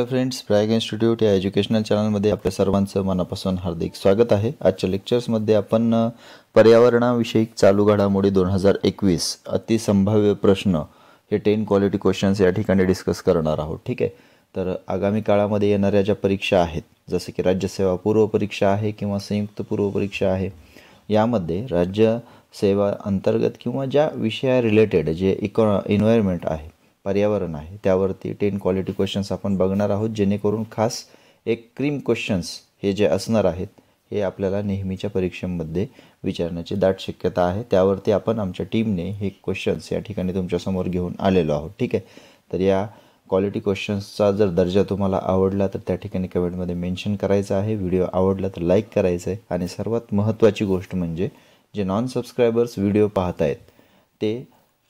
hello friends Prayag institute या educational चॅनलमध्ये आपल्या सर्वांचं मनापासून हार्दिक स्वागत आहे आजच्या लेक्चर्समध्ये आपण पर्यावरणाविषयी चालू घडामोडी दोन हजार एकवीस अतिसंभाव्य प्रश्न हे टेन क्वालिटी क्वेश्चन्स या ठिकाणी डिस्कस करणार आहोत ठीक आहे तर आगामी काळामध्ये येणाऱ्या ज्या परीक्षा आहेत जसं की राज्यसेवा पूर्व परीक्षा आहे किंवा संयुक्त पूर्वपरीक्षा आहे यामध्ये राज्यसेवा अंतर्गत किंवा ज्या विषया रिलेटेड जे इको इन्व्हायरमेंट आहे पर्यावरण आहे त्यावरती टेन क्वालिटी क्वेश्चन्स आपण बघणार आहोत जेणेकरून खास एक क्रीम क्वेश्चन्स हे जे असणार आहेत हे आपल्याला नेहमीच्या परीक्षेमध्ये विचारण्याची दाट शक्यता आहे त्यावरती आपण आमच्या टीमने हे क्वेश्चन्स या ठिकाणी तुमच्यासमोर घेऊन आलेलो आहोत ठीक आहे तर या क्वालिटी क्वेश्चन्सचा जर दर्जा तुम्हाला आवडला तर त्या ठिकाणी कमेंटमध्ये मेन्शन करायचं आहे व्हिडिओ आवडला तर लाईक करायचं आहे आणि सर्वात महत्त्वाची गोष्ट म्हणजे जे नॉन सबस्क्रायबर्स व्हिडिओ पाहत आहेत ते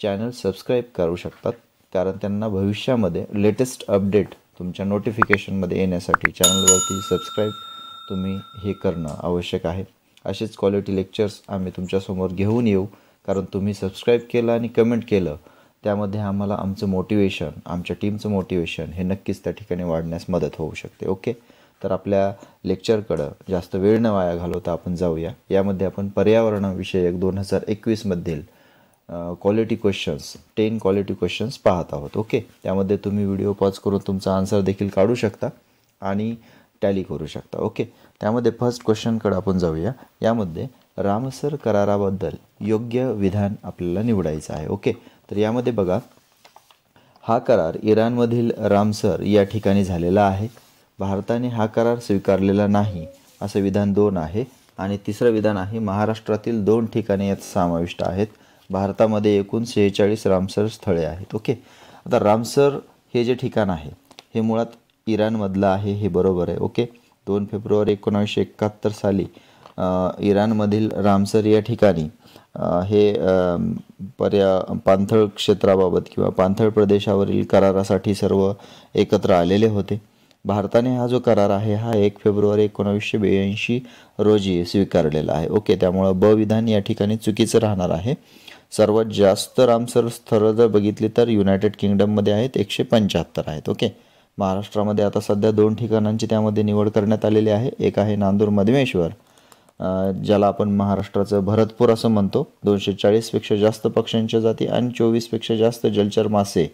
चॅनल सबस्क्राईब करू शकतात कारण त्यांना भविष्यामध्ये लेटेस्ट अपडेट तुमच्या नोटिफिकेशनमध्ये येण्यासाठी चॅनलवरती सबस्क्राईब तुम्ही हे करणं आवश्यक आहे असेच क्वालिटी लेक्चर्स आम्ही तुमच्यासमोर घेऊन येऊ कारण तुम्ही सबस्क्राईब केलं आणि कमेंट केलं त्यामध्ये आम्हाला आमचं मोटिवेशन आमच्या टीमचं मोटिवेशन हे नक्कीच त्या ठिकाणी वाढण्यास मदत होऊ शकते ओके तर आपल्या लेक्चरकडं जास्त वेळ न वाया घालवता आपण जाऊया यामध्ये आपण पर्यावरणविषयक दोन हजार एकवीसमधील quality questions ten quality questions पाहत आहोत ओके त्यामध्ये तुम्ही व्हिडिओ पॉज करून तुमचा आन्सर देखील काढू शकता आणि टॅली करू शकता ओके त्यामध्ये फर्स्ट क्वेश्चनकडे आपण जाऊया यामध्ये रामसर कराराबद्दल योग्य विधान आपल्याला निवडायचं आहे ओके तर यामध्ये बघा हा करार इराणमधील रामसर या ठिकाणी झालेला आहे भारताने हा करार स्वीकारलेला नाही असं विधान दोन आहे आणि तिसरं विधान आहे महाराष्ट्रातील दोन ठिकाणे यात समाविष्ट आहेत भारतामध्ये एकूण सेहेचाळीस रामसर स्थळे आहेत ओके आता रामसर हे जे ठिकाण आहे हे मुळात इराणमधलं आहे हे बरोबर आहे ओके दोन फेब्रुवारी एकोणावीसशे एकाहत्तर साली इराणमधील रामसर या ठिकाणी हे पर्या पांथळ क्षेत्राबाबत किंवा पांथळ प्रदेशावरील करारासाठी सर्व एकत्र आलेले होते भारताने हा जो करार आहे हा एक फेब्रुवारी एकोणावीसशे ब्याऐंशी रोजी स्वीकारलेला आहे ओके त्यामुळं ब विधान या ठिकाणी चुकीचं राहणार आहे सर्वात जास्त रामसर स्थळं जर बघितली तर युनायटेड किंगडममध्ये आहेत एकशे पंच्याहत्तर आहेत ओके महाराष्ट्रामध्ये आता सध्या दोन ठिकाणांची त्यामध्ये निवड करण्यात आलेली आहे एक आहे नांदूर मधमेश्वर ज्याला आपण महाराष्ट्राचं भरतपूर असं म्हणतो दोनशे चाळीसपेक्षा जास्त पक्ष्यांच्या जाती आणि चोवीसपेक्षा जास्त जलचर मासे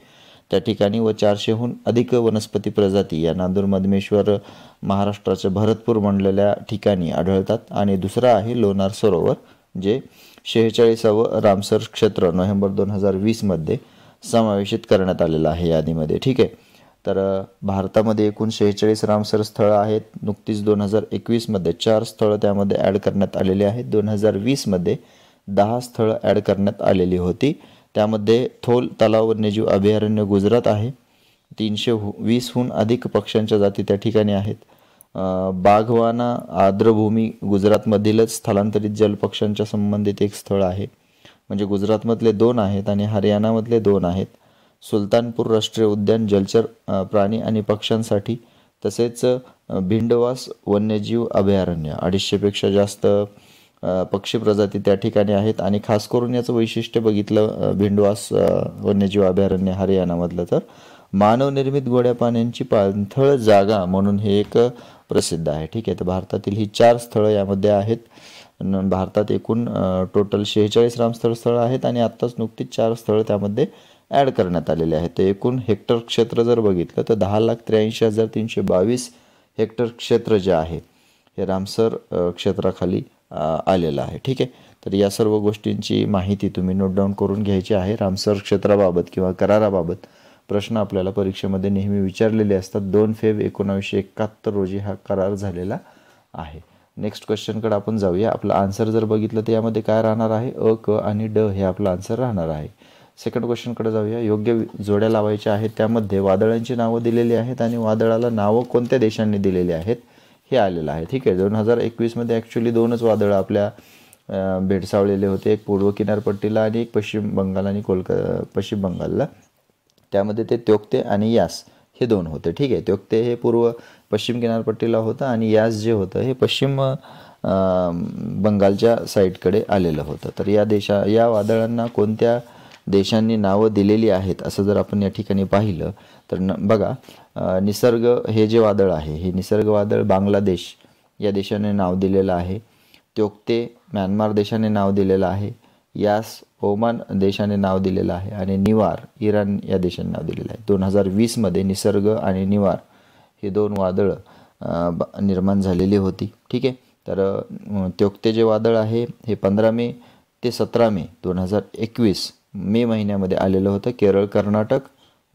त्या ठिकाणी व चारशेहून अधिक वनस्पती प्रजाती या नांदूर मधमेश्वर महाराष्ट्राचं भरतपूर म्हणलेल्या ठिकाणी आढळतात आणि दुसरा आहे लोणार सरोवर जे शेहेचाळीसावं रामसर क्षेत्र नोव्हेंबर दोन हजार वीसमध्ये समावेशित करण्यात आलेलं आहे यादीमध्ये ठीक आहे तर भारतामध्ये एकूण शेहेचाळीस रामसर स्थळं आहेत नुकतीच दोन हजार एकवीसमध्ये चार स्थळं त्यामध्ये ॲड करण्यात आलेली आहेत दोन हजार वीसमध्ये दहा स्थळं ॲड करण्यात आलेली होती त्यामध्ये थोल तलाव वन्यजीव अभयारण्य गुजरात आहे तीनशे वीसहून अधिक पक्ष्यांच्या जाती त्या ठिकाणी आहेत बाघवाना आर्द्रभूमी गुजरातमधीलच स्थलांतरित जलपक्ष्यांच्या संबंधित एक स्थळ आहे म्हणजे गुजरातमधले दोन आहेत आणि हरियाणामधले दोन आहेत सुलतानपूर राष्ट्रीय उद्यान जलचर प्राणी आणि पक्ष्यांसाठी तसेच भिंडवास वन्यजीव अभयारण्य अडीचशेपेक्षा जास्त पक्षी प्रजाती त्या ठिकाणी आहेत आणि खास करून याचं वैशिष्ट्य बघितलं भिंडवास वन्यजीव अभयारण्य हरियाणामधलं तर मानवनिर्मित गोड्या पाण्यांची पाणथळ जागा म्हणून हे एक प्रसिद्ध आहे ठीक आहे तर भारतातील ही चार स्थळं यामध्ये आहेत भारतात एकूण टोटल शेहेचाळीस रामस्थळ स्थळं आहेत आणि आत्ताच नुकतीच चार स्थळं त्यामध्ये ॲड करण्यात आलेले आहेत तर एकूण हेक्टर क्षेत्र जर बघितलं तर दहा लाख त्र्याऐंशी हजार तीनशे बावीस हेक्टर क्षेत्र जे आहे हे रामसर क्षेत्राखाली आलेलं आहे ठीक आहे तर या सर्व गोष्टींची माहिती तुम्ही नोट डाऊन करून घ्यायची आहे रामसर क्षेत्राबाबत किंवा कराराबाबत प्रश्न आपल्याला परीक्षेमध्ये नेहमी विचारलेले असतात दोन फेब एकोणावीसशे एकाहत्तर रोजी हा करार झालेला आहे नेक्स्ट क्वेश्चनकडे आपण जाऊया आपला आन्सर जर बघितलं तर यामध्ये काय राहणार आहे अ क आणि ड हे आपलं आन्सर राहणार आहे सेकंड क्वेश्चनकडे जाऊया योग्य जोड्या लावायच्या आहेत त्यामध्ये वादळांची नावं दिलेली आहेत आणि वादळाला नावं कोणत्या देशांनी दिलेली आहेत हे आलेलं आहे ठीक आहे दोन हजार एकवीसमध्ये ॲक्च्युली दोनच वादळं आपल्या भेडसावलेले होते एक पूर्व किनारपट्टीला आणि एक पश्चिम बंगाल आणि कोलका पश्चिम बंगालला त्यामध्ये ते त्योक्ते आणि यास हे दोन होते ठीक आहे त्योक्ते हे पूर्व पश्चिम किनारपट्टीला होतं आणि यास जे होतं हे पश्चिम बंगालच्या साईडकडे आलेलं होतं तर या देशा या वादळांना कोणत्या देशांनी नावं दिलेली आहेत असं जर आपण या ठिकाणी पाहिलं तर न बघा निसर्ग हे जे वादळ आहे हे निसर्ग वादळ बांगलादेश या देशाने नाव दिलेलं आहे त्योक्ते म्यानमार देशाने नाव दिलेलं आहे यास ओमान देशाने नाव दिलेलं आहे आणि निवार इराण या देशाने नाव दिलेलं आहे दोन हजार वीसमध्ये निसर्ग आणि निवार हे दोन वादळं निर्माण झालेली होती ठीक आहे तर त्योक्ते जे वादळ आहे हे पंधरा मे ते सतरा मे दोन हजार एकवीस मे महिन्यामध्ये आलेलं होतं केरळ कर्नाटक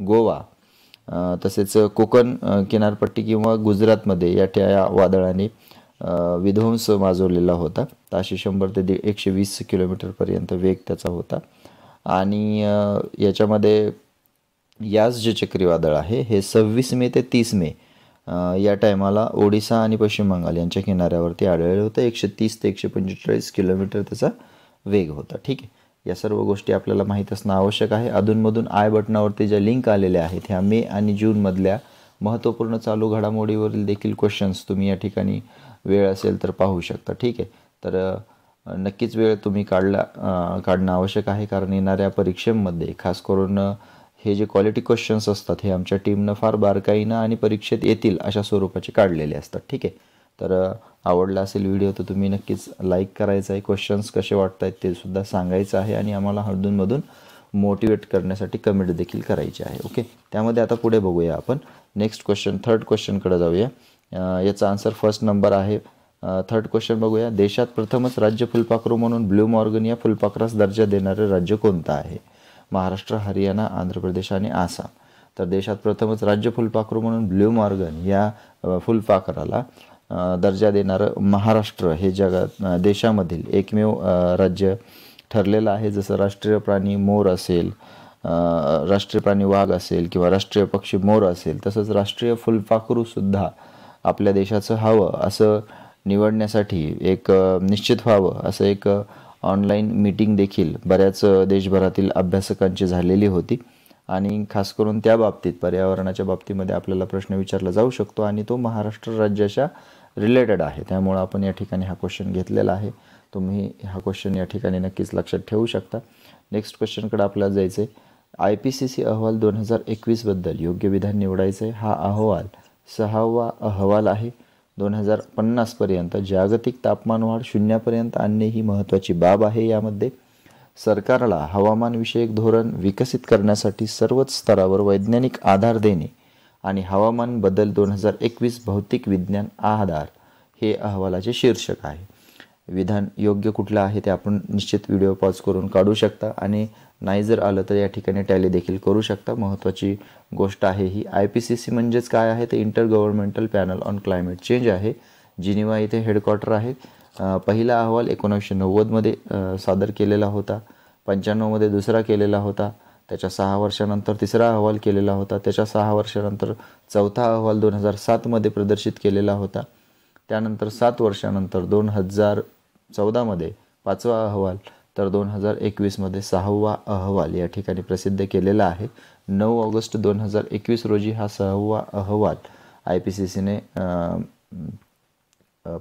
गोवा तसेच कोकण किनारपट्टी किंवा गुजरातमध्ये या त्या वादळाने विध्वंस माजवलेला होता ताशी शंभर ते दीड एकशे वीस किलोमीटरपर्यंत वेग त्याचा होता आणि याच्यामध्ये याच जे चक्रीवादळ आहे हे सव्वीस मे ते तीस मे या टायमाला ओडिसा आणि पश्चिम बंगाल यांच्या किनाऱ्यावरती आढळले होतं एकशे तीस ते एकशे पंचेचाळीस किलोमीटर त्याचा वेग होता ठीक आहे या सर्व गोष्टी आपल्याला माहीत असणं आवश्यक आहे अधूनमधून आय बटनावरती ज्या लिंक आलेल्या आहेत ह्या मे आणि जूनमधल्या महत्त्वपूर्ण चालू घडामोडीवरील देखील क्वेश्चन्स तुम्ही या ठिकाणी वेळ असेल तर पाहू शकता ठीक आहे तर नक्कीच वेळ तुम्ही काढला काढणं आवश्यक आहे कारण येणाऱ्या परीक्षेमध्ये खास करून हे जे क्वालिटी क्वेश्चन्स असतात हे आमच्या टीमनं फार बारकाईनं आणि परीक्षेत येतील अशा स्वरूपाचे काढलेले असतात ठीक आहे तर आवडला असेल व्हिडिओ तर तुम्ही नक्कीच लाईक करायचा आहे क्वेश्चन्स कसे वाटत आहेत ते सुद्धा सांगायचं आहे आणि आम्हाला हळदूनमधून मोटिवेट करण्यासाठी कमेंट देखील करायची आहे ओके त्यामध्ये आता पुढे बघूया आपण नेक्स्ट क्वेश्चन थर्ड क्वेश्चनकडे जाऊया याचा आन्सर फर्स्ट नंबर आहे थर्ड क्वेश्चन बघूया देशात प्रथमच राज्य फुलपाखरू म्हणून ब्ल्यू मॉर्गन या फुलपाखरास दर्जा देणारे राज्य कोणतं आहे महाराष्ट्र हरियाणा आंध्र प्रदेश आणि आसाम तर देशात प्रथमच राज्य फुलपाखरू म्हणून ब्ल्यू मॉर्गन या फुलपाखराला दर्जा देणारं महाराष्ट्र हे जगात देशामधील एकमेव राज्य ठरलेलं आहे जसं राष्ट्रीय प्राणी मोर असेल राष्ट्रीय प्राणी वाघ असेल किंवा राष्ट्रीय पक्षी मोर असेल तसंच राष्ट्रीय फुलपाखरूसुद्धा आपल्या देशाचं हवं असं निवडण्यासाठी एक निश्चित व्हावं असं एक ऑनलाईन मीटिंग देखील बऱ्याच देशभरातील अभ्यासकांची झालेली होती आणि खास करून त्या बाबतीत पर्यावरणाच्या बाबतीमध्ये आपल्याला प्रश्न विचारला जाऊ शकतो आणि तो महाराष्ट्र राज्याच्या रिलेटेड आहे त्यामुळं आपण या ठिकाणी हा क्वेश्चन घेतलेला आहे तुम्ही हा क्वेश्चन या ठिकाणी नक्कीच लक्षात ठेवू शकता नेक्स्ट क्वेश्चनकडे आपल्याला जायचं आहे आय पी सी सी अहवाल दोन हजार एकवीसबद्दल योग्य विधान निवडायचं आहे हा अहवाल सहावा अहवाल आहे दोन हजार पन्नासपर्यंत जागतिक वाढ शून्यापर्यंत आणणे ही महत्त्वाची बाब आहे यामध्ये सरकारला हवामानविषयक धोरण विकसित करण्यासाठी सर्वच स्तरावर वैज्ञानिक आधार देणे आणि हवामान बदल दोन हजार एकवीस भौतिक विज्ञान आधार हे अहवालाचे शीर्षक आहे विधान योग्य कुठलं आहे ते आपण निश्चित व्हिडिओ पॉज करून काढू शकता आणि नाही जर आलं तर या ठिकाणी टॅली देखील करू शकता महत्त्वाची गोष्ट आहे ही आय पी सी सी म्हणजेच काय आहे ते intergovernmental panel on climate change आहे जिनिवा इथे हेडक्वार्टर आहे पहिला अहवाल एकोणीसशे नव्वदमध्ये सादर केलेला होता पंच्याण्णवमध्ये दुसरा केलेला होता त्याच्या सहा वर्षानंतर तिसरा अहवाल केलेला होता त्याच्या सहा वर्षानंतर चौथा अहवाल दोन हजार सातमध्ये प्रदर्शित केलेला होता त्यानंतर सात वर्षानंतर दोन हजार चौदामध्ये पाचवा अहवाल तर दोन हजार एकवीसमध्ये सहावा अहवाल या ठिकाणी प्रसिद्ध केलेला आहे नऊ ऑगस्ट दोन हजार एकवीस रोजी हा सहावा अहवाल आय पी सी सीने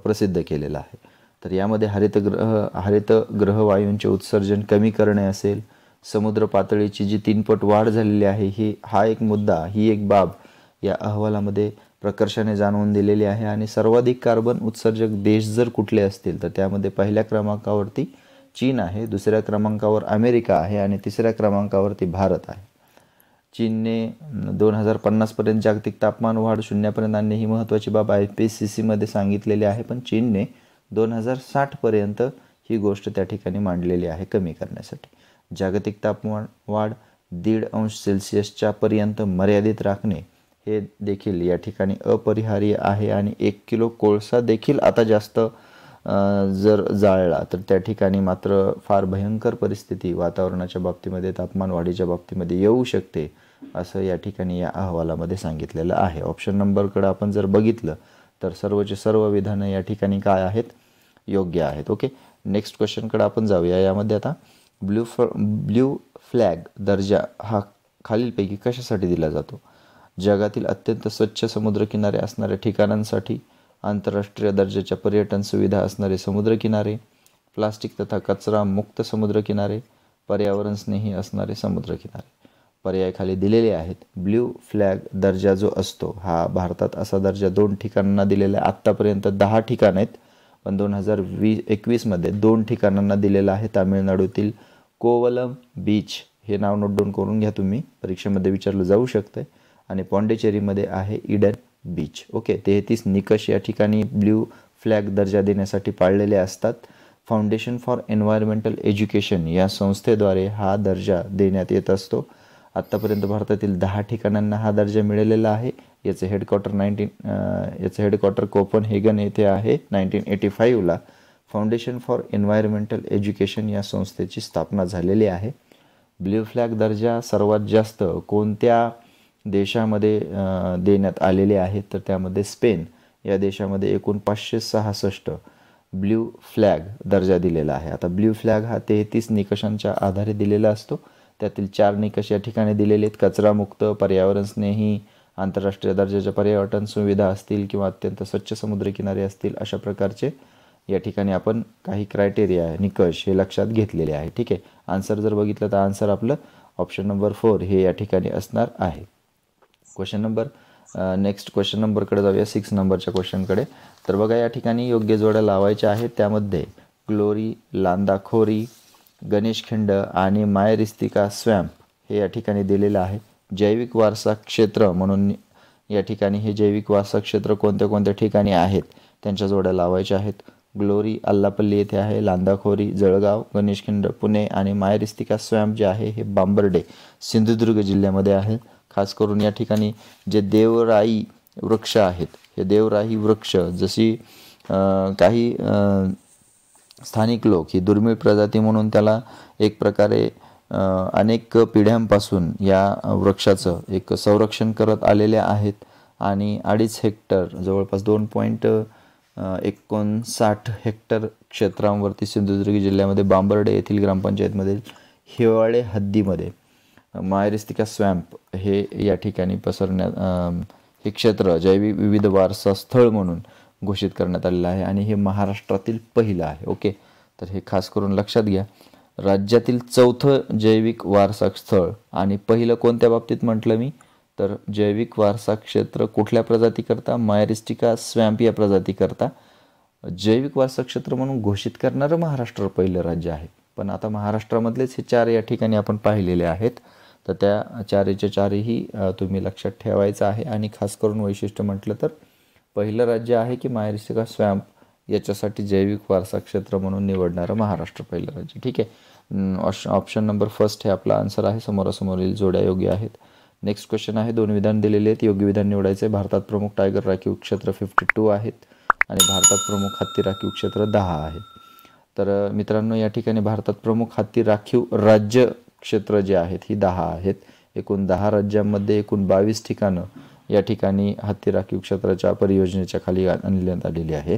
प्रसिद्ध केलेला आहे तर यामध्ये हरितग्रह वायूंचे उत्सर्जन कमी करणे असेल समुद्र पातळीची जी तीनपट वाढ झालेली आहे ही हा एक मुद्दा ही एक बाब या अहवालामध्ये प्रकर्षाने जाणवून दिलेली आहे आणि सर्वाधिक कार्बन उत्सर्जक देश जर कुठले असतील तर त्यामध्ये पहिल्या क्रमांकावरती चीन आहे दुसऱ्या क्रमांकावर अमेरिका आहे आणि तिसऱ्या क्रमांकावरती भारत आहे चीनने दोन हजार पन्नासपर्यंत जागतिक तापमान वाढ शून्यापर्यंत आणणे ही महत्त्वाची बाब आय पी सी सीमध्ये सांगितलेली आहे पण चीनने दोन हजार साठपर्यंत ही गोष्ट त्या ठिकाणी मांडलेली आहे कमी करण्यासाठी जागतिक तापमान वाढ दीड अंश सेल्सिअसच्या पर्यंत मर्यादित राखणे हे देखील या ठिकाणी अपरिहार्य आहे आणि एक किलो कोळसा देखील आता जास्त जर जाळला तर त्या ठिकाणी मात्र फार भयंकर परिस्थिती वातावरणाच्या बाबतीमध्ये तापमान वाढीच्या बाबतीमध्ये येऊ शकते असं या ठिकाणी या अहवालामध्ये सांगितलेलं आहे ऑप्शन नंबरकडं आपण जर बघितलं तर सर्वचे सर्व विधानं या ठिकाणी काय आहेत योग्य आहेत ओके नेक्स्ट क्वेश्चनकडे आपण जाऊया यामध्ये आता ब्ल्यू फ ब्ल्यू फ्लॅग दर्जा हा खालीलपैकी कशासाठी दिला जातो जगातील अत्यंत स्वच्छ समुद्रकिनारे असणाऱ्या ठिकाणांसाठी आंतरराष्ट्रीय दर्जाच्या पर्यटन सुविधा असणारे समुद्रकिनारे प्लास्टिक तथा कचरा मुक्त समुद्रकिनारे पर्यावरणस्नेही असणारे समुद्रकिनारे पर्यायखाली दिलेले आहेत ब्ल्यू फ्लॅग दर्जा जो असतो हा भारतात असा दर्जा दोन ठिकाणांना दिलेला आहे आत्तापर्यंत दहा ठिकाण आहेत पण दोन हजार वी एकवीसमध्ये दोन ठिकाणांना दिलेला आहे तामिळनाडूतील कोवलम बीच हे नाव नोट डाऊन करून घ्या तुम्ही परीक्षेमध्ये विचारलं जाऊ शकतं आणि पॉंडेचेरीमध्ये आहे इडन बीच ओके तेहतीस निकष या ठिकाणी ब्ल्यू फ्लॅग दर्जा देण्यासाठी पाळलेले असतात फाउंडेशन फॉर एन्व्हायरमेंटल एज्युकेशन या संस्थेद्वारे हा दर्जा देण्यात येत असतो आत्तापर्यंत भारतातील दहा ठिकाणांना हा दर्जा मिळालेला आहे याचं हेडक्वार्टर नाईन्टीन याचं हेडक्वार्टर कोपन हेगन येथे आहे नाईन्टीन एटी फाईव्हला फाउंडेशन फॉर एन्व्हायरमेंटल एज्युकेशन या संस्थेची स्थापना झालेली आहे ब्ल्यू फ्लॅग दर्जा सर्वात जास्त कोणत्या देशामध्ये देण्यात आलेले आहेत तर त्यामध्ये स्पेन या देशामध्ये एकूण पाचशे सहासष्ट ब्ल्यू फ्लॅग दर्जा दिलेला आहे आता ब्ल्यू फ्लॅग हा तेहतीस निकषांच्या आधारे दिलेला असतो त्यातील चार निकष या ठिकाणी दिलेले आहेत कचरामुक्त पर्यावरणस्नेही आंतरराष्ट्रीय दर्जाच्या पर्यटन सुविधा असतील किंवा अत्यंत स्वच्छ समुद्रकिनारे असतील अशा प्रकारचे या ठिकाणी आपण काही क्रायटेरिया आहे निकष हे लक्षात घेतलेले आहे ठीक आहे आन्सर जर बघितलं तर आन्सर आपलं ऑप्शन नंबर फोर हे या ठिकाणी असणार आहे क्वेश्चन नंबर नेक्स्ट क्वेश्चन नंबरकडे जाऊया सिक्स नंबरच्या क्वेश्चनकडे तर बघा या ठिकाणी योग्य जोड्या लावायच्या आहेत त्यामध्ये ग्लोरी लांदाखोरी गणेशखिंड आणि मायरिस्तिका स्वॅम्प हे या ठिकाणी दिलेलं आहे जैविक वारसा क्षेत्र म्हणून या ठिकाणी हे जैविक वारसा क्षेत्र कोणत्या कोणत्या ठिकाणी आहेत त्यांच्या जोड्या लावायच्या आहेत ग्लोरी अल्लापल्ली येथे आहे लांदाखोरी जळगाव गणेशखिंड पुणे आणि मायरिस्तिका स्वॅम्प जे आहे हे बांबर्डे सिंधुदुर्ग जिल्ह्यामध्ये आहे खास करून या ठिकाणी जे देवराई वृक्ष आहेत हे देवराई वृक्ष जशी काही स्थानिक लोक ही दुर्मिळ प्रजाती म्हणून त्याला एक प्रकारे अनेक पिढ्यांपासून या वृक्षाचं एक संरक्षण करत आलेले आहेत आणि अडीच हेक्टर जवळपास दोन पॉईंट एकोणसाठ हेक्टर क्षेत्रांवरती सिंधुदुर्ग जिल्ह्यामध्ये बांबर्डे येथील ग्रामपंचायतमधील हिवाळे हद्दीमध्ये मायरिस्तिका स्वॅम्प हे या ठिकाणी पसरण्या हे क्षेत्र जैविक विविध वारसा स्थळ म्हणून घोषित करण्यात आलेलं आहे आणि हे महाराष्ट्रातील पहिलं आहे ओके तर हे खास करून लक्षात घ्या राज्यातील चौथं जैविक वारसा स्थळ आणि पहिलं कोणत्या बाबतीत म्हटलं मी तर जैविक वारसा क्षेत्र कुठल्या प्रजातीकरता मायरिस्टिका स्वॅम्प या प्रजातीकरता जैविक वारसा क्षेत्र म्हणून घोषित करणारं महाराष्ट्र पहिलं राज्य आहे पण आता महाराष्ट्रामधलेच हे चार या ठिकाणी आपण पाहिलेले आहेत तर त्या चारीच्या चारही तुम्ही लक्षात ठेवायचं आहे आणि खास करून वैशिष्ट्य म्हटलं तर पहिलं राज्य आहे की मायरिसिका स्वॅम्प याच्यासाठी जैविक वारसा क्षेत्र म्हणून निवडणारं महाराष्ट्र पहिलं राज्य ठीक आहे ऑप्शन नंबर फर्स्ट हे आपला आन्सर आहे समोरासमोरील जोड्या योग्य आहेत नेक्स्ट क्वेश्चन आहे दोन विधान दिलेले आहेत योग्य विधान निवडायचे भारतात प्रमुख टायगर राखीव क्षेत्र फिफ्टी टू आहेत आणि भारतात प्रमुख हत्ती राखीव क्षेत्र दहा आहे तर मित्रांनो या ठिकाणी भारतात प्रमुख हत्ती राखीव राज्य क्षेत्र जे आहेत ही दहा आहेत एकूण दहा राज्यांमध्ये एकूण बावीस ठिकाणं या ठिकाणी हत्ती राखीव क्षेत्राच्या परियोजनेच्या खाली आणण्यात आलेली आहे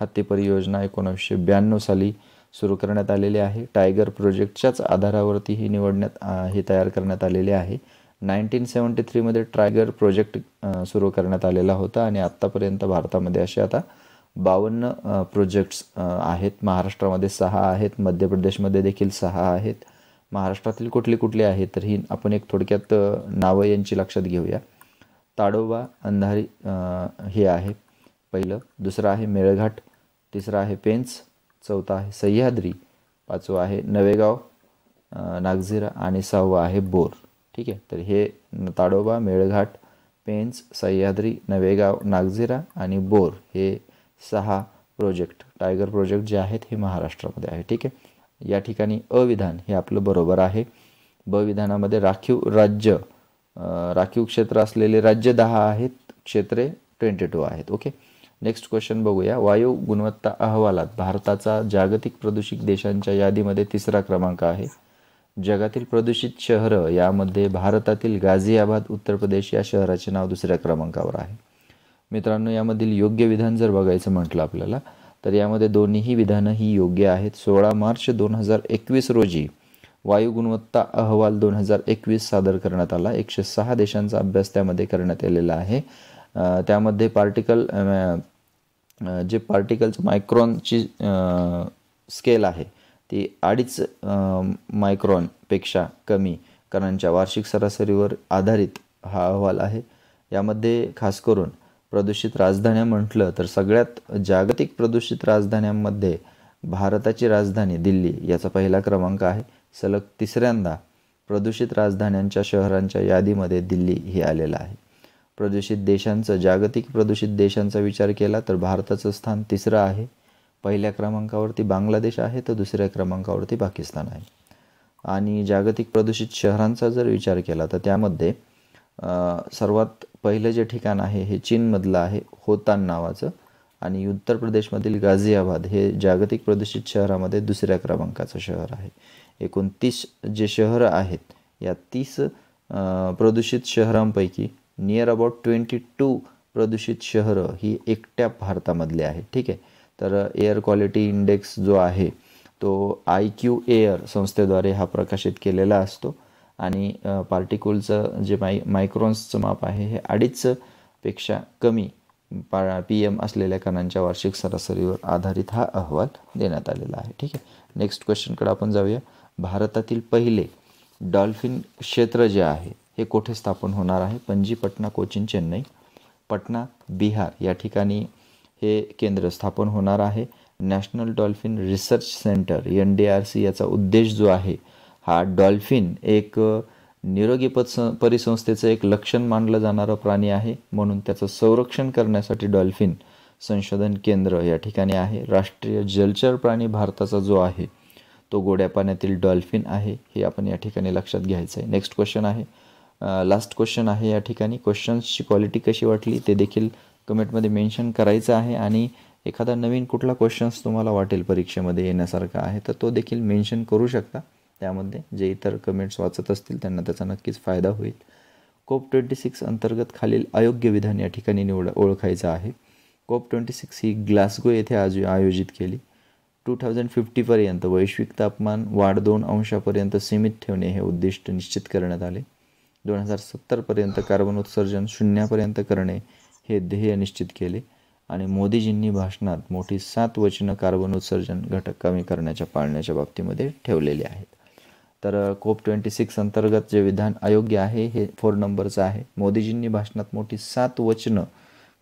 हत्ती परियोजना एकोणावीसशे ब्याण्णव साली सुरू करण्यात आलेली आहे टायगर प्रोजेक्टच्याच आधारावरती ही निवडण्यात हे तयार करण्यात आलेली आहे नाईन्टीन सेवन्टी थ्रीमध्ये टायगर प्रोजेक्ट सुरू करण्यात आलेला होता आणि आत्तापर्यंत भारतामध्ये असे आता बावन्न प्रोजेक्ट्स आहेत महाराष्ट्रामध्ये सहा आहेत मध्य प्रदेशमध्ये देखील सहा आहेत महाराष्ट्रातील कुठली कुठली आहे तर ही आपण एक थोडक्यात नावं यांची लक्षात घेऊया ताडोबा अंधारी हे आहे पहिलं दुसरं आहे मेळघाट तिसरं आहे पेंच चौथा आहे सह्याद्री पाचवा आहे नवेगाव नागझिरा आणि सहावा आहे बोर ठीक आहे तर हे ताडोबा मेळघाट पेंच सह्याद्री नवेगाव नागझिरा आणि बोर हे सहा प्रोजेक्ट टायगर प्रोजेक्ट जे आहेत हे महाराष्ट्रामध्ये आहे ठीक आहे या ठिकाणी अविधान हे आपलं बरोबर आहे ब विधानामध्ये राखीव राज्य राखीव क्षेत्र असलेले राज्य दहा आहेत क्षेत्रे ट्वेंटी टू आहेत ओके नेक्स्ट क्वेश्चन बघूया वायू गुणवत्ता अहवालात भारताचा जागतिक प्रदूषित देशांच्या यादीमध्ये तिसरा क्रमांक आहे जगातील प्रदूषित शहरं यामध्ये भारतातील गाझियाबाद उत्तर प्रदेश या शहराचे नाव दुसऱ्या क्रमांकावर आहे मित्रांनो यामधील योग्य विधान जर बघायचं म्हटलं आपल्याला तर यामध्ये दोन्हीही विधानं ही योग्य आहेत सोळा मार्च दोन हजार एकवीस रोजी वायू गुणवत्ता अहवाल दोन हजार एकवीस सादर करण्यात आला एकशे सहा देशांचा अभ्यास त्यामध्ये करण्यात आलेला आहे त्यामध्ये पार्टिकल जे पार्टिकलचं मायक्रॉनची स्केल आहे ती अडीच मायक्रॉनपेक्षा कमी कणांच्या वार्षिक सरासरीवर आधारित हा अहवाल आहे यामध्ये खास करून प्रदूषित राजधान्या म्हटलं तर सगळ्यात जागतिक प्रदूषित राजधान्यांमध्ये भारताची राजधानी दिल्ली याचा पहिला क्रमांक आहे सलग तिसऱ्यांदा प्रदूषित राजधान्यांच्या शहरांच्या यादीमध्ये दिल्ली हे आलेलं आहे प्रदूषित देशांचं जागतिक प्रदूषित देशांचा विचार केला तर भारताचं स्थान तिसरं आहे पहिल्या क्रमांकावरती बांगलादेश आहे तर दुसऱ्या क्रमांकावरती पाकिस्तान आहे आणि जागतिक प्रदूषित शहरांचा जर विचार केला तर त्यामध्ये सर्वात पहिलं जे ठिकाण आहे हे चीनमधलं आहे होतान नावाचं आणि उत्तर प्रदेशमधील गाझियाबाद हे जागतिक प्रदूषित शहरामध्ये दुसऱ्या क्रमांकाचं शहर आहे एकोणतीस जे शहरं आहेत या तीस प्रदूषित शहरांपैकी नियर अबाउट ट्वेंटी टू प्रदूषित शहरं ही एकट्या भारतामधली आहे ठीक आहे तर एअर क्वालिटी इंडेक्स जो आहे तो आय क्यू एअर संस्थेद्वारे हा प्रकाशित केलेला असतो आणि पार्टिकलचं जे माय मायक्रॉन्सचं माप आहे हे अडीच पेक्षा कमी पा पी एम असलेल्या कणांच्या वार्षिक सरासरीवर आधारित हा अहवाल देण्यात आलेला आहे ठीक आहे नेक्स्ट क्वेश्चनकडे आपण जाऊया भारतातील पहिले डॉल्फिन क्षेत्र जे आहे हे कोठे स्थापन होणार आहे पणजी पटना कोचिन चेन्नई पटना बिहार या ठिकाणी हे केंद्र स्थापन होणार आहे national dolphin research centre N D R C याचा उद्देश जो आहे हा डॉल्फिन एक निरोगी पत परिसंस्थेचं एक लक्षण मानलं जाणारं प्राणी आहे म्हणून त्याचं संरक्षण करण्यासाठी डॉल्फिन संशोधन केंद्र या ठिकाणी आहे राष्ट्रीय जलचर प्राणी भारताचा जो आहे तो गोड्या पाण्यातील डॉल्फिन आहे हे आपण या ठिकाणी लक्षात घ्यायचं आहे नेक्स्ट क्वेश्चन आहे लास्ट क्वेश्चन आहे या ठिकाणी क्वेश्चन्सची क्वालिटी कशी वाटली ते देखील कमेंटमध्ये मेन्शन करायचं आहे आणि एखादा नवीन कुठला क्वेश्चन्स तुम्हाला वाटेल परीक्षेमध्ये येण्यासारखा आहे तर तो देखील मेन्शन करू शकता त्यामध्ये जे इतर कमेंट्स वाचत असतील त्यांना त्याचा नक्कीच फायदा होईल कोप ट्वेंटी सिक्स अंतर्गत खालील अयोग्य विधान या ठिकाणी निवड ओळखायचं आहे कोप ट्वेंटी सिक्स ही ग्लासगो येथे आज आयोजित केली टू थाउजंड फिफ्टीपर्यंत वैश्विक तापमान वाढ दोन अंशापर्यंत सीमित ठेवणे हे उद्दिष्ट निश्चित करण्यात आले दोन हजार सत्तरपर्यंत कार्बन उत्सर्जन शून्यापर्यंत करणे हे ध्येय निश्चित केले आणि मोदीजींनी भाषणात मोठी सात वचनं कार्बन उत्सर्जन घटक कमी करण्याच्या पाळण्याच्या बाबतीमध्ये ठेवलेले आहेत तर कोप ट्वेंटी सिक्स अंतर्गत जे विधान अयोग्य आहे हे फोर नंबरचं आहे मोदीजींनी भाषणात मोठी सात वचनं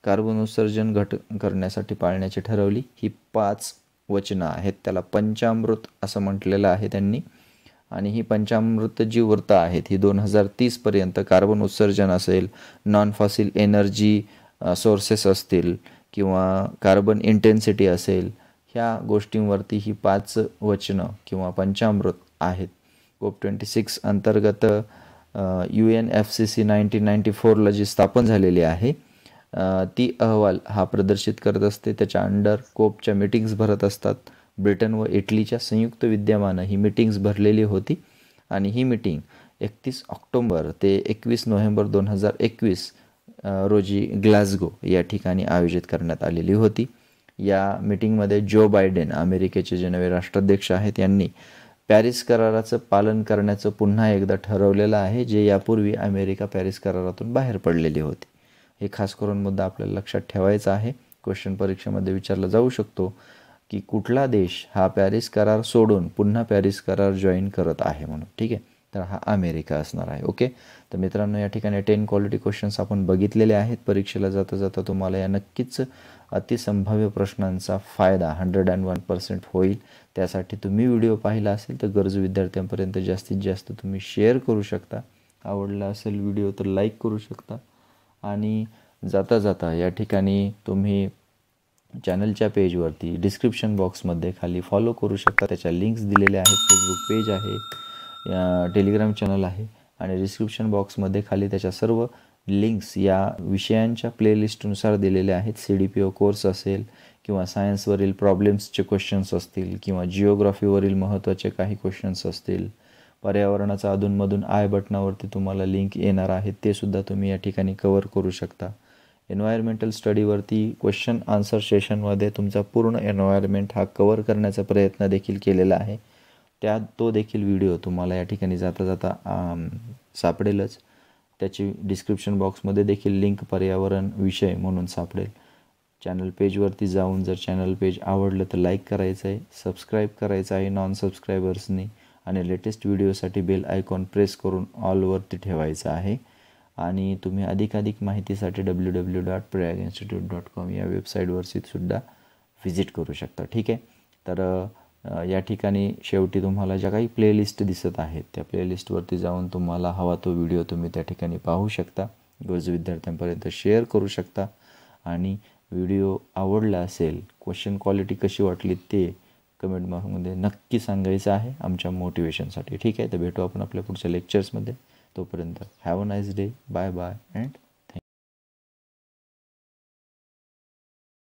कार्बन उत्सर्जन घट करण्यासाठी पाळण्याची ठरवली ही पाच वचनं आहेत त्याला पंचामृत असं म्हटलेलं आहे त्यांनी आणि ही पंचामृत जी व्रत आहेत ही दोन हजार तीसपर्यंत कार्बन उत्सर्जन असेल नॉन फॉसिल एनर्जी सोर्सेस असतील किंवा कार्बन इंटेन्सिटी असेल ह्या गोष्टींवरती ही पाच वचनं किंवा पंचामृत आहेत कोप ट्वेंटी सिक्स अंतर्गत U N F C C nineteen ninety फोरला जी स्थापन झालेली आहे ती अहवाल हा प्रदर्शित करत असते त्याच्या अंडर कोपच्या मिटिंग्स भरत असतात ब्रिटन व इटलीच्या संयुक्त विद्यमानं ही मिटिंग्स भरलेली होती आणि ही मिटिंग एकतीस ऑक्टोंबर ते एकवीस नोव्हेंबर दोन हजार एकवीस रोजी ग्लासगो या ठिकाणी आयोजित करण्यात आलेली होती या मिटिंगमध्ये जो बायडेन अमेरिकेचे जे नवे राष्ट्राध्यक्ष आहेत यांनी पॅरिस कराराचं पालन करण्याचं पुन्हा एकदा ठरवलेलं आहे जे यापूर्वी अमेरिका पॅरिस करारातून बाहेर पडलेली होती हे खास करून मुद्दा आपल्याला लक्षात ठेवायचा आहे क्वेश्चन परीक्षेमध्ये विचारला जाऊ शकतो की कुठला देश हा पॅरिस करार सोडून पुन्हा पॅरिस करार जॉईन करत आहे म्हणून ठीक आहे तर हा अमेरिका असणार आहे ओके तर मित्रांनो या ठिकाणी टेन क्वालिटी क्वेश्चन्स आपण बघितलेले आहेत परीक्षेला जाता जाता तुम्हाला या नक्कीच अतिसंभाव्य प्रश्नांचा फायदा हंड्रेड अँड वन पर्सेंट होईल त्यासाठी तुम्ही व्हिडिओ पाहिला असेल तर गरजू विद्यार्थ्यांपर्यंत जास्तीत जास्त तुम्ही शेअर करू शकता आवडला असेल व्हिडिओ तर लाईक करू शकता आणि जाता जाता या ठिकाणी तुम्ही चॅनलच्या पेजवरती डिस्क्रिप्शन बॉक्समध्ये खाली फॉलो करू शकता त्याच्या लिंक्स दिलेल्या आहेत फेसबुक पेज आहे टेलिग्राम चॅनल आहे आणि डिस्क्रिप्शन बॉक्समध्ये खाली त्याच्या सर्व लिंक्स या विषयांच्या प्लेलिस्टनुसार दिलेल्या आहेत C D P O course असेल किंवा सायन्सवरील प्रॉब्लेम्सचे क्वेश्चन्स असतील किंवा जिओग्राफीवरील महत्त्वाचे काही क्वेश्चन्स असतील पर्यावरणाचा अधूनमधून आय बटनावरती तुम्हाला लिंक येणार आहे ते सुद्धा तुम्ही या ठिकाणी कवर करू शकता एन्व्हायरमेंटल स्टडीवरती क्वेश्चन आन्सर सेशनमध्ये तुमचा पूर्ण एन्व्हायरमेंट हा कवर करण्याचा प्रयत्न देखील केलेला आहे त्या तो देखील व्हिडिओ तुम्हाला या ठिकाणी जाता जाता सापडेलच त्याची डिस्क्रिप्शन बॉक्समध्ये देखील लिंक पर्यावरण विषय म्हणून सापडेल चॅनल पेजवरती जाऊन जर चॅनल पेज आवडलं तर लाईक करायचं आहे सबस्क्राईब करायचं आहे नॉन सबस्क्रायबर्सनी आणि लेटेस्ट व्हिडिओसाठी बेल आयकॉन प्रेस करून ऑलवरती ठेवायचं आहे आणि तुम्ही अधिकाधिक माहितीसाठी W W dot Prayag institute dot com या वेबसाईटवरती सुद्धा व्हिजिट करू शकता ठीक आहे तर या ठिकाणी शेवटी तुम्हाला ज्या काही प्लेलिस्ट दिसत आहेत त्या प्लेलिस्टवरती जाऊन तुम्हाला हवा तो व्हिडिओ तुम्ही त्या ठिकाणी पाहू शकता गरजू विद्यार्थ्यांपर्यंत शेअर करू शकता आणि व्हिडिओ आवडला असेल क्वेश्चन क्वालिटी कशी वाटली ते कमेंट बॉक्समध्ये नक्की सांगायचं आहे आमच्या मोटिवेशनसाठी ठीक आहे तर भेटू आपण आपल्या पुढच्या लेक्चर्समध्ये तोपर्यंत have a nice day bye bye and